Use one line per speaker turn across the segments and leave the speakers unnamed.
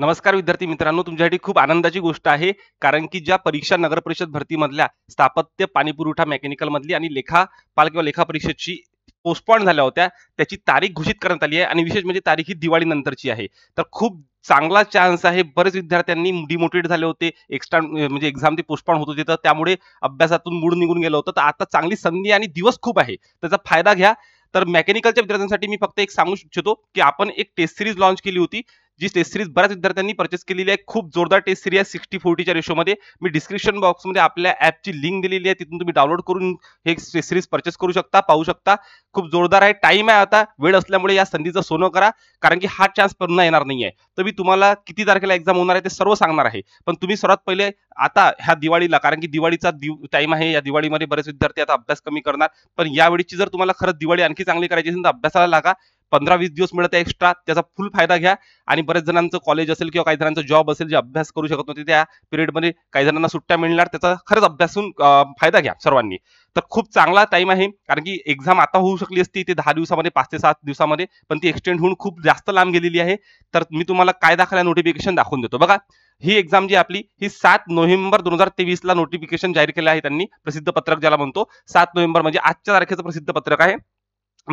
नमस्कार विद्यार्थी मित्रांनो तुमच्यासाठी खूप आनंदाची गोष्ट आहे कारण की ज्या परीक्षा नगर परिषद भरतीमधल्या स्थापत्य पाणीपुरवठा मेकॅनिकल मधली आणि लेखापाल किंवा लेखा परीक्षेची पोस्टपॉन झाल्या होत्या त्याची तारीख घोषित करण्यात आली आहे आणि विशेष म्हणजे तारीख ही दिवाळीनंतरची आहे तर खूप चांगला चान्स आहे बरेच विद्यार्थ्यांनी डिमोटिवेट झाले होते एक्स्ट्रा म्हणजे एक्झाम ते पोस्टपॉन होत होते तर त्यामुळे अभ्यासातून मूड निघून गेलं होतं तर आता चांगली संधी आणि दिवस खूप आहे त्याचा फायदा घ्या तर मेकॅनिकलच्या विद्यार्थ्यांसाठी मी फक्त एक सांगू इच्छितो की आपण एक टेस्ट सिरीज लॉन्च केली होती जी टेस्ट सिरीज बऱ्याच विद्यार्थ्यांनी परचेस केलेली आहे खूप जोरदार टेस्ट सिरीज आहे सिक्स्टी फोर्टीच्या रेशोमध्ये मी डिस्क्रिप्शन बॉक्समध्ये आपल्या ॲपची लिंक दिलेली आहे तिथून तुम्ही डाउनलोड करून हे टेस्ट सिरीज परचेस करू शकता पाहू शकता खूप जोरदार आहे टाईम आहे आता वेळ असल्यामुळे या संधीचं सोनं करा कारण की हा चान्स पुन्हा येणार नाही तर मी तुम्हाला किती तारखेला एक्झाम होणार आहे ते सर्व सांगणार आहे पण तुम्ही सर्वात पहिले आता ह्या दिवाळीला कारण की दिवाळीचा टाइम आहे या दिवाळीमध्ये बरेच विद्यार्थी आता अभ्यास कमी करणार पण यावेळीची जर तुम्हाला खरंच दिवाळी आणखी चांगली करायची असेल तर अभ्यासाला लागा पंधरा वीस दिवस मिळत आहे एक्स्ट्रा त्याचा फुल फायदा घ्या आणि बरेच जणांचं कॉलेज असेल किंवा काही जणांचा जॉब असेल जे अभ्यास करू शकत नव्हते त्या पिरियडमध्ये काही जणांना सुट्ट्या मिळणार त्याचा खरंच अभ्यासून फायदा घ्या सर्वांनी तर खूप चांगला टाइम आहे कारण की एक्झाम आता होऊ शकली असती ते दहा दिवसामध्ये पाच ते सात दिवसामध्ये पण ती एक्सटेंड होऊन खूप जास्त लांब गेलेली आहे तर मी तुम्हाला काय दाखला नोटिफिकेशन दाखवून देतो बघा ही एक्झाम जी आपली ही सात नोव्हेंबर दोन हजार ला नोटिफिकेशन जाहीर केलं आहे त्यांनी प्रसिद्ध पत्रक ज्याला म्हणतो सात नोव्हेंबर म्हणजे आजच्या तारखेचं प्रसिद्ध पत्रक आहे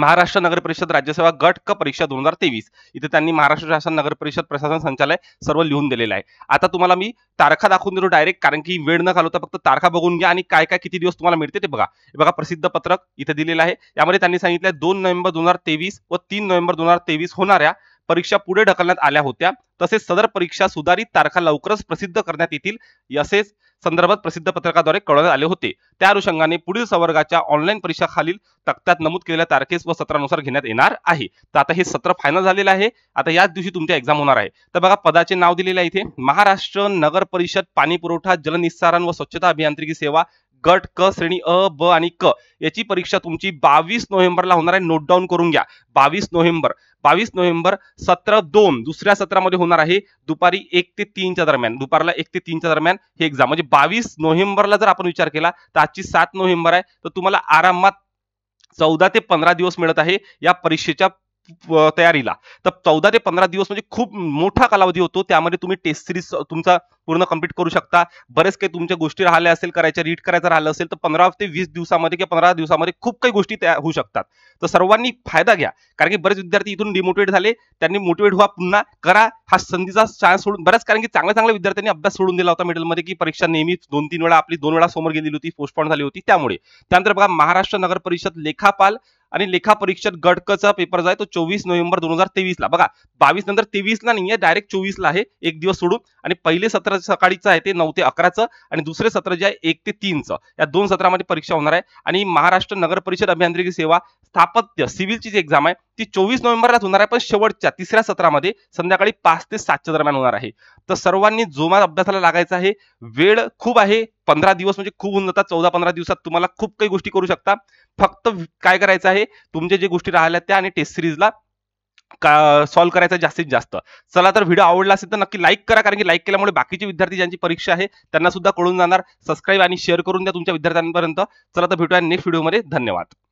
महाराष्ट्र नगर परिषद राज्यसेवा गट क परीक्षा दोन हजार तेवीस इथे त्यांनी महाराष्ट्र शासन नगर परिषद प्रशासन संचालय सर्व लिहून दिलेलं आहे आता तुम्हाला मी तारखा दाखवून देतो डायरेक्ट कारण की वेळ न घालवता फक्त तारखा बघून घ्या आणि काय काय किती दिवस तुम्हाला मिळते ते बघा हे बघा प्रसिद्ध पत्रक इथे दिलेलं आहे यामध्ये त्यांनी सांगितलं दोन नोव्हेंबर दोन हजार तेवीस व तीन नोव्हेंबर दोन हजार तेवीस होणाऱ्या परीक्षा पुढे ढकलण्यात आल्या होत्या तसेच सदर परीक्षा सुधारित तारखा लवकरच प्रसिद्ध करण्यात येतील असे संदर्भात प्रसिद्ध पत्रकाद्वारे कळवण्यात आले होते त्या अनुषंगाने पुढील संवर्गाच्या ऑनलाईन परीक्षा खालील तक्त्यात नमूद केलेल्या तारखेस व सत्रानुसार घेण्यात येणार आहे तर आता हे सत्र फायनल झालेलं आहे आता याच दिवशी तुमच्या एक्झाम होणार आहे तर बघा पदाचे नाव दिलेले आहे इथे महाराष्ट्र नगर परिषद पाणी पुरवठा जलनिस्सारण व स्वच्छता अभियांत्रिकी सेवा गट क श्रेणी अ ब आणि क याची परीक्षा तुमची बावीस नोव्हेंबरला होणार आहे नोट डाऊन करून घ्या बावीस नोव्हेंबर बावीस नोव्हेंबर सत्र दोन दुसऱ्या सत्रामध्ये होणार आहे दुपारी एक ते तीनच्या दरम्यान दुपारला एक ते तीनच्या दरम्यान हे एक्झाम म्हणजे बावीस नोव्हेंबरला जर आपण विचार केला तर आजची सात नोव्हेंबर आहे तर तुम्हाला आरामात चौदा ते पंधरा दिवस मिळत आहे या परीक्षेच्या तयारीला तर चौदा ते पंधरा दिवस म्हणजे खूप मोठा कालावधी होतो त्यामध्ये तुम्ही टेस्ट सिरीज तुमचा पूर्ण कम्प्लीट करू शकता बरेच काही तुमच्या गोष्टी राहिल्या असेल करायच्या रीड करायचं राहिलं असेल तर पंधरा ते वीस दिवसामध्ये किंवा पंधरा दिवसामध्ये खूप काही गोष्टी तयार होऊ शकतात तर सर्वांनी फायदा घ्या कारण की बरेच विद्यार्थी इथून डिमोटिवेट झाले त्यांनी मोटिवेट व्हा पुन्हा करा हा संधीचा चान्स सोडून बऱ्याच कारण की चांगल्या चांगल्या विद्यार्थ्यांनी अभ्यास सोडून दिला होता मिडलमध्ये की परीक्षा नेहमीच दोन तीन वेळा आपली दोन वेळा समोर गेलेली होती पोस्टपॉन झाली होती त्यामुळे त्यानंतर बघा महाराष्ट्र नगर परिषद लेखापाल आणि लेखा परीक्षक गटकचा पेपर जो आहे तो चोवीस नोव्हेंबर दोन हजार तेवीसला बघा बावीस नंतर तेवीसला नाही आहे डायरेक्ट चोवीसला आहे एक दिवस सोडून आणि पहिले सत्र सकाळीचं आहे ते नऊ ते अकराचं आणि दुसरे सत्र जे आहे एक ते तीनचं या दोन सत्रामध्ये परीक्षा होणार आहे आणि महाराष्ट्र नगर परिषद अभियांत्रिकी सेवा स्थापत्य सिव्हिलची जी एक्झाम आहे ती चोवीस नोव्हेंबरलाच होणार आहे पण शेवटच्या तिसऱ्या सत्रामध्ये संध्याकाळी पाच ते सातच्या दरम्यान होणार आहे तर सर्वांनी जोमात अभ्यासाला लागायचा आहे वेळ खूप आहे पंधरा दिवस म्हणजे खूप होऊन जातात चौदा पंधरा दिवसात तुम्हाला खूप काही गोष्टी करू शकता फक्त काय करायचं आहे तुमच्या जे गोष्टी राहिल्या त्या आणि टेस्ट सिरीजला का सॉल्व्ह करायचा जास्तीत जास्त चला तर व्हिडिओ आवडला असेल तर नक्की लाईक करा कारण की लाईक केल्यामुळे बाकीचे विद्यार्थी ज्यांची परीक्षा आहे त्यांना सुद्धा कळून जाणार सबस्क्राईब आणि शेअर करून द्या तुमच्या विद्यार्थ्यांपर्यंत चला तर भेटूया नेक्स्ट व्हिडिओमध्ये धन्यवाद